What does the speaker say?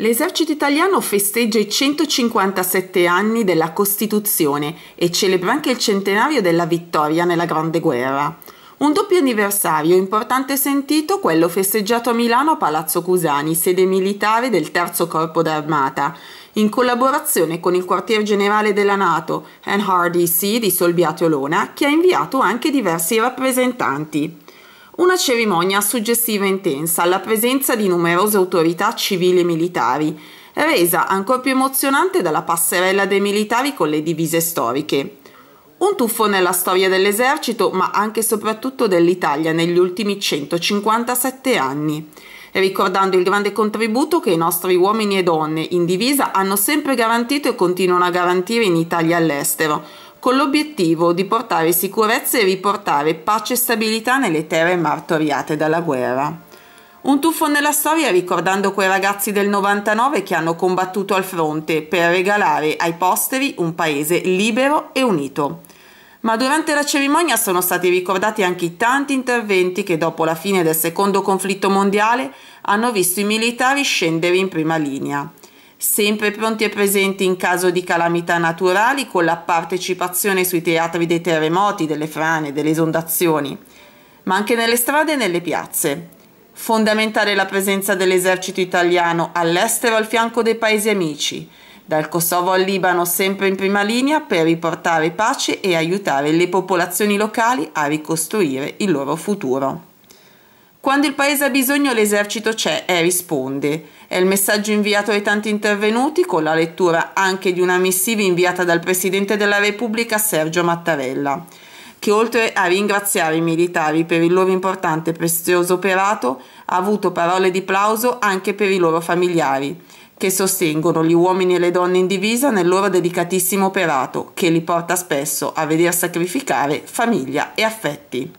L'esercito italiano festeggia i 157 anni della Costituzione e celebra anche il centenario della vittoria nella Grande Guerra. Un doppio anniversario importante sentito, quello festeggiato a Milano a Palazzo Cusani, sede militare del Terzo Corpo d'Armata, in collaborazione con il quartier generale della Nato, NRDC di Solbiato Lona, che ha inviato anche diversi rappresentanti. Una cerimonia suggestiva e intensa, alla presenza di numerose autorità civili e militari, resa ancora più emozionante dalla passerella dei militari con le divise storiche. Un tuffo nella storia dell'esercito, ma anche e soprattutto dell'Italia negli ultimi 157 anni, ricordando il grande contributo che i nostri uomini e donne in divisa hanno sempre garantito e continuano a garantire in Italia e all'estero, con l'obiettivo di portare sicurezza e riportare pace e stabilità nelle terre martoriate dalla guerra. Un tuffo nella storia ricordando quei ragazzi del 99 che hanno combattuto al fronte per regalare ai posteri un paese libero e unito. Ma durante la cerimonia sono stati ricordati anche i tanti interventi che dopo la fine del secondo conflitto mondiale hanno visto i militari scendere in prima linea sempre pronti e presenti in caso di calamità naturali con la partecipazione sui teatri dei terremoti, delle frane, delle esondazioni, ma anche nelle strade e nelle piazze. Fondamentale la presenza dell'esercito italiano all'estero al fianco dei paesi amici, dal Kosovo al Libano sempre in prima linea per riportare pace e aiutare le popolazioni locali a ricostruire il loro futuro. Quando il paese ha bisogno l'esercito c'è e risponde. È il messaggio inviato ai tanti intervenuti con la lettura anche di una missiva inviata dal Presidente della Repubblica Sergio Mattarella, che oltre a ringraziare i militari per il loro importante e prezioso operato, ha avuto parole di plauso anche per i loro familiari, che sostengono gli uomini e le donne in divisa nel loro delicatissimo operato, che li porta spesso a veder sacrificare famiglia e affetti.